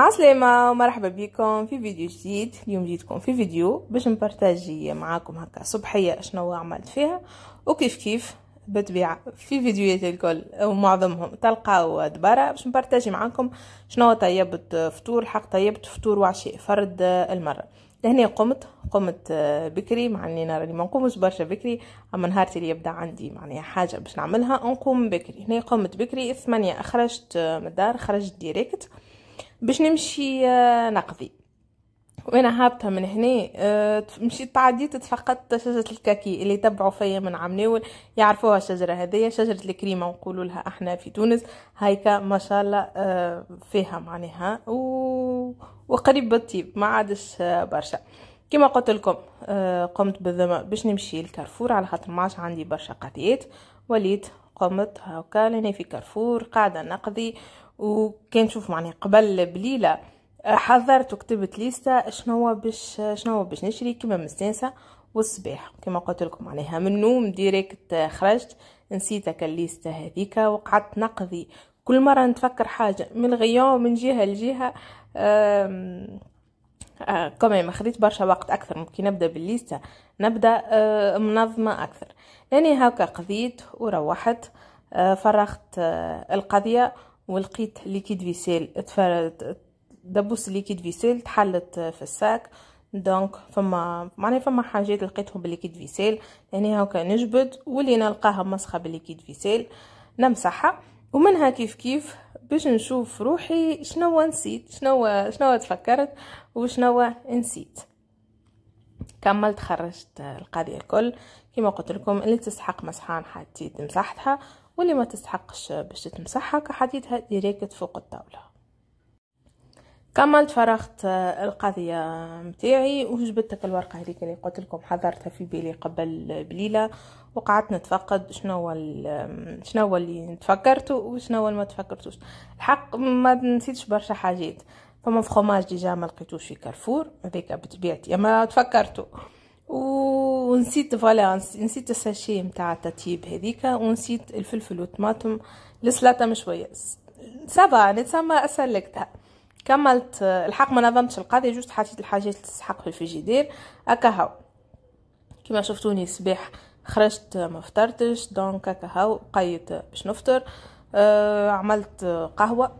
عسلامة ومرحبا بكم في فيديو جديد اليوم جيتكم في فيديو باش نبارتاجي معاكم هكا صبحية شنو عملت فيها وكيف كيف بتبيع في فيديوهات الكل ومعظمهم تلقاو دبارة باش نبارتاجي معاكم شنو طيبت فطور حق طيبت فطور وعشاء فرد المرة لهنا قمت قمت آه، بكري مع اني راني ما نقومش برشا بكري اما نهار اللي يبدا عندي معناها حاجه باش نعملها نقوم بكري هنا قمت بكري ثمانية خرجت آه، من الدار خرجت ديريكت باش نمشي آه، نقضي وانا هابطه من هنا آه، مشيت تعديت تفقدت شجره الكاكي اللي تبعوا فيا من عام ناول يعرفوها الشجره هذيا شجره الكريمه ونقولوا لها احنا في تونس هايكا ما شاء الله آه، فيها معناها و... وقريب بالطيب ما عادش برشا كما قلت لكم قمت بالذمة باش نمشي لكارفور على خاطر ماش عندي برشا قضيات وليت قمت هاكا لهنا في كارفور قاعدة نقضي وكان شوف معني قبل بليله آه، حضرت وكتبت ليستا شنو باش شنو باش نشري كيما مستانسه والصباح كما قلت لكم عليها من النوم ديريكت خرجت نسيت الليستا هذيك وقعدت نقضي كل مره نتفكر حاجه من غيوم من جهه لجهه آه، كما كمان خديت برشا وقت اكثر ممكن نبدا بالليستا نبدا آه، منظمه اكثر لاني يعني هكا قضيت وروحت فرغت القضيه ولقيت ليكيد فيسيل دبوس ليكيد فيسيل تحلت في الساك دونك فما معناها فما حاجات لقيتهم بالليكيد فيسيل يعني هاكا نجبد واللي نلقاها مسخه بالليكيد فيسيل نمسحها ومنها كيف كيف باش نشوف روحي شنو نسيت شنو شنو تفكرت وشنو نسيت كملت خرجت القضية الكل كما قلت لكم اللي تستحق مسحان حتى مسحتها واللي ما تستحقش باش تمسحها كحديدها ديريكت فوق الطاولة كملت فرغت القضية متاعي وجبتك الورقة هذيك اللي قلت لكم حضرتها في بالي قبل بليلة وقعدت نتفقد شنو شنو اللي تفكرته وشنو اللي ما تفكرتوش الحق ما نسيتش برشا حاجات فما فخوماج ديجا ما لقيتوش في كارفور هذيك بطبيعتي اما تفكرته ونسيت فوالا نسيت الساشي نتاع التطيب هذيك ونسيت الفلفل والطماطم السلاطه مشويه سافا نتسمى سلكتها كملت الحق ما نظمتش القضيه جوست حطيت الحاجات اللي تسحق في الفريجيدير هكا هاو كيما شفتوني الصباح خرجت ما فطرتش دونك هكا هاو بقيت باش نفطر آه، عملت قهوه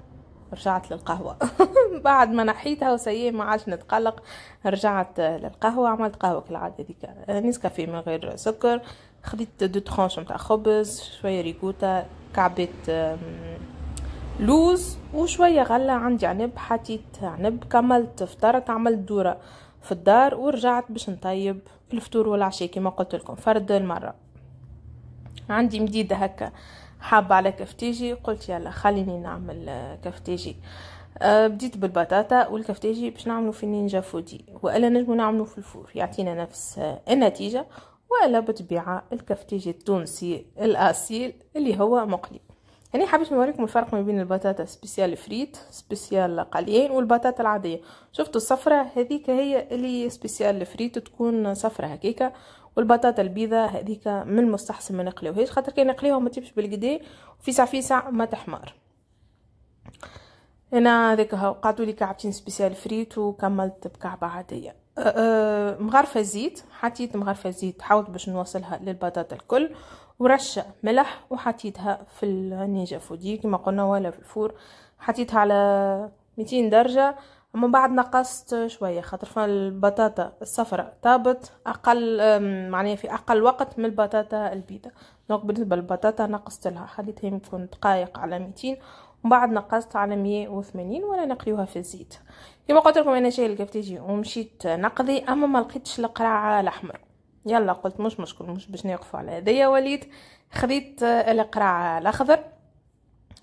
رجعت للقهوة بعد ما نحيتها وسيه ما عادش نتقلق رجعت للقهوة عملت قهوة كالعادة ديك نسكافيه من غير سكر خديت دو ترانش متاع خبز شوية ريكوتا كعبة لوز وشوية غلة عندي عنب حطيت عنب كملت فطرت عملت دورة في الدار ورجعت باش نطيب الفطور والعشاء كما قلت لكم فرد المرة عندي مديدة هكا حابة على كفتيجي قلت يلا خليني نعمل آه، كفتيجي آه، بديت بالبطاطا والكفتيجي باش نعملو في النينجا فودي والا نجمو نعملو في الفور يعطينا نفس آه، النتيجة والا بالطبيعة الكفتيجي التونسي الاصيل اللي هو مقلي هني يعني حبيت نوريكم الفرق ما بين البطاطا سبيسيال فريت سبيسيال قليين والبطاطا العاديه شفتوا الصفرة هذيك هي اللي سبيسيال فريت تكون صفرة هكيكه والبطاطا البيضاء هذيك من المستحسن ما نقليوهاش خاطر كي نقليوها ما تجيبش بالقدا وفيسع فيسع ما تحمر انا هاو قعدوا لي كعبتين سبيسيال فريت وكملت بكعبه عاديه أه، أه، مغرفه زيت حطيت مغرفه زيت حاولت باش نوصلها للبطاطا الكل ورشه ملح وحطيتها في النيجا فودي كما قلنا ولا في الفور حطيتها على 200 درجه ومن بعد نقصت شوية خاطر فالبطاطا الصفراء طابت أقل معناها في أقل وقت من البطاطا البيضة دونك بالنسبة للبطاطا نقصت لها خليتها يمكن دقايق على ميتين ومن بعد نقصت على مية وثمانين ولا نقليوها في الزيت كما قلت لكم أنا جاي الكفتيجي ومشيت نقضي أما ما لقيتش القرعة الأحمر يلا قلت مش مشكل مش باش نوقفوا على هذايا وليت خديت القرعة الأخضر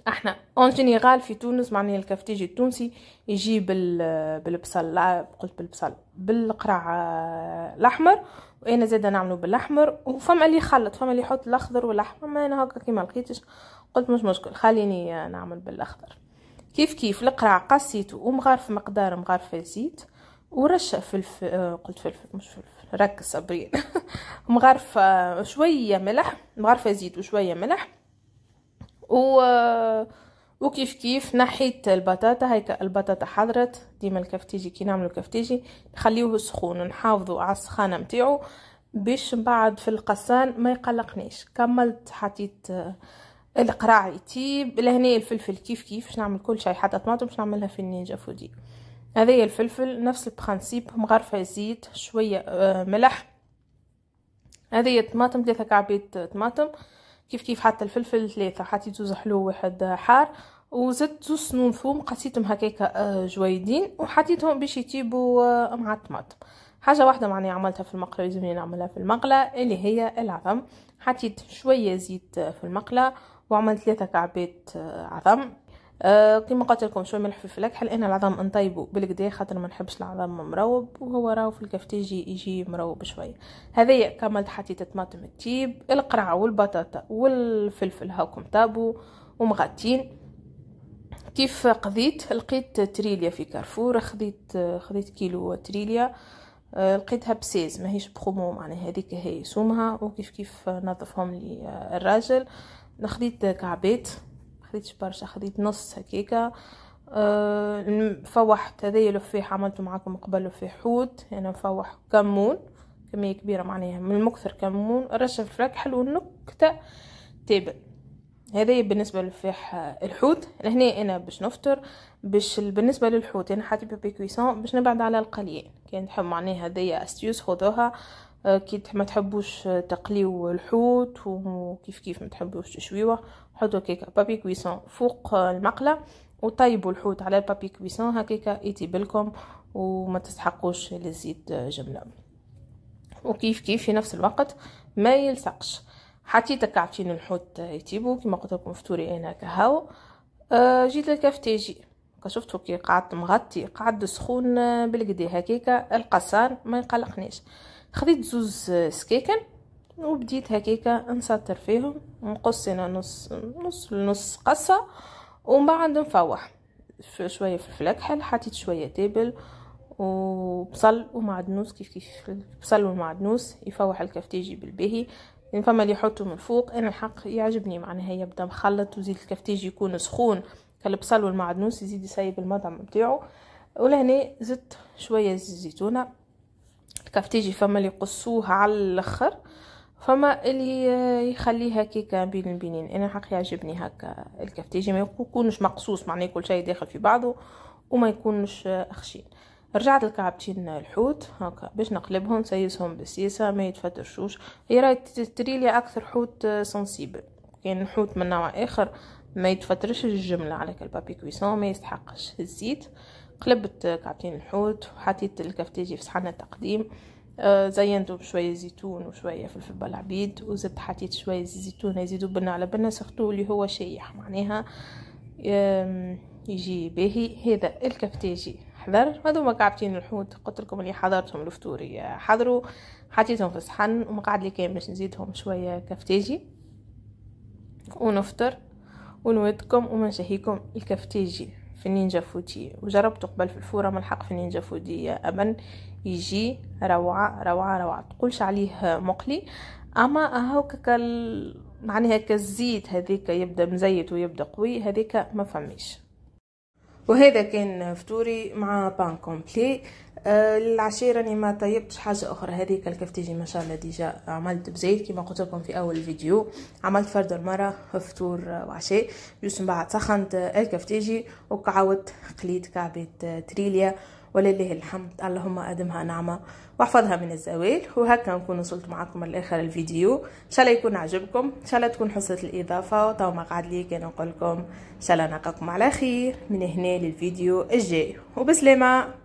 احنا اون جينيرال في تونس معني الكفتيجي التونسي يجي بالبصل لا قلت بالبصل بالقرع آه، الاحمر وانا زاده نعملو بالاحمر وفما اللي يخلط فما اللي يحط الاخضر والاحمر ما انا هكا كيما لقيتش قلت مش مشكل خليني آه، نعمل بالاخضر كيف كيف القرع قصيته ومغارف مقدار مغارف الزيت ورشه فلفل آه، قلت فلفل مش فلفل ركز صابرين مغرفه شويه ملح مغرفه زيت وشويه ملح و وكيف كيف نحيت البطاطا هيك البطاطا حضرت ديما الكفتيجي كي نعملو كفتيجي نخليوه سخون نحافظو على السخانه نتاعو باش بعد في القصان ما يقلقنيش كملت حطيت آه، القراع يطيب لهنا الفلفل كيف كيف باش نعمل كل شيء حتى طماطم باش نعملها في النينجا فودي هذايا الفلفل نفس البرانسيب مغرفه زيت شويه آه، ملح هذه طماطم ثلاثة كعبات طماطم كيف كيف حتى الفلفل ثلاثة حطيت زوز حلو واحد حار وزدت زوز سنون ثوم قصيتهم هكاكا آه، جويدين وحطيتهم باش يطيبوا آه، مع الطماطم حاجه واحده معناها عملتها في المقله لازمني نعملها في المقله اللي هي العظم حطيت شويه زيت آه، في المقله وعملت ثلاثه كعبات عظم آه كما قلت لكم شويه ملح في اكحل حل انا العظام نطيبو بالكدا خاطر ما نحبش العظام مروب وهو راهو في الكفتيجي يجي مروب شويه هذايا كملت حطيت الطماطم التيب القرعه والبطاطا والفلفل هاكم طابو ومغطين كيف قضيت لقيت تريليا في كارفور خديت خديت كيلو تريليا آه، لقيتها بسيز ماهيش بخومو معناها هذيك هي سومها وكيف كيف نظفهم لي آه، الراجل خديت كعبات خديتش برشا خديت نص هكيكا آه، فوحت هذايا لفاح عملته معاكم قبل لفاح حوت انا يعني مفوح كمون كميه كبيره معناها من المكثر كمون رشه حلو نكتة تابل هذا بالنسبه للفاح آه، الحوت لهنا انا باش نفطر باش بالنسبه للحوت انا حاتي بيبي كويسون باش نبعد على القليل كان تحب معناها هذيا استيوس خذوها آه، كي ما تحبوش آه، تقليو الحوت وكيف كيف ما تحبوش تشويوه حطوا هكاك بابي كويسون فوق آه، المقله وطيبوا الحوت على البابي كويسون هكاك يطيب بالكم وما تستحقوش الزيت جمله وكيف كيف في نفس الوقت ما يلصقش حطيت كعبتين الحوت يتيبو كما قلت لكم فطوري انا كهو آه جيت للكفتاجي شفتو كي قعدت مغطي قعد سخون بالقدا هكاك القصان ما يقلقنيش خديت زوز سكيكن وبديت هكاكا نسطر فيهم نقصنا نص نص نص قصه ومن بعد نفوح شويه فلفل اكحل حطيت شويه تابل وبصل ومعدنوس كيف كيف البصل والمعدنوس يفوح الكفتيجي بالباهي فما اللي يحطه من فوق انا الحق يعجبني معناها يبدا مخلط وزيد الكفتيجي يكون سخون كالبصل والمعدنوس يزيد يسيب المطعم نتاعو ولهنا زدت شويه زيت زيتونه تيجي فما اللي يقصوها على الاخر فما اللي يخليها كيكا بين البنين انا حق يعجبني هكا الكفتيجي ما يكونش مقصوص معناه كل شيء داخل في بعضه وما يكونش خشين رجعت الكعبتين الحوت هكا باش نقلبهم نسيسهم بالسيسه ما يتفترشوش هي راهي تري لي اكثر حوت سنسيبل كاين يعني حوت من نوع اخر ما يتفترش الجمله على البابي كويسون ما يستحقش الزيت قلبت كعبتين الحوت وحطيت الكفتاجي في صحن التقديم آه، زينته بشويه زيتون وشويه فلفل بالعبيد وزدت حطيت شويه زيتون يزيدوا بنا على بنا سخطوه اللي هو شيح معناها يجي باهي هذا الكفتاجي حضر هذوما كعبتين الحوت قلت لكم اللي حضرتهم الفطوري حضروا حطيتهم في صحن ومقعد لي كامل باش نزيدهم شويه كفتاجي ونفطر ونودكم ومنشهيكم الكفتاجي في النينجا فوتي وجربت قبل في الفوره ملحق في النينجا فوتي اما يجي روعه روعه روعه تقولش عليه مقلي اما هاكك معناها هكا الزيت هذيك يبدا مزيت ويبدا قوي هذيك ما فهميش وهذا كان فطوري مع بان كومبلي آه، للعشية راني ما طيبتش حاجة أخرى هذيك الكفتيجي ما شاء الله ديجا عملت بزيت كما قلت لكم في أول فيديو عملت فرد المرة فطور وعشاء جوست من بعد سخنت الكفتيجي وقعدت قليت كعبة تريليا ولله الحمد اللهم أدمها نعمة واحفظها من الزوال وهكا نكون وصلت معكم لآخر الفيديو إن شاء الله يكون عجبكم إن شاء الله تكون حصلت الإضافة وتو ما قعد لي كان نقولكم إن شاء الله نلقاكم على خير من هنا للفيديو الجاي وبسلامة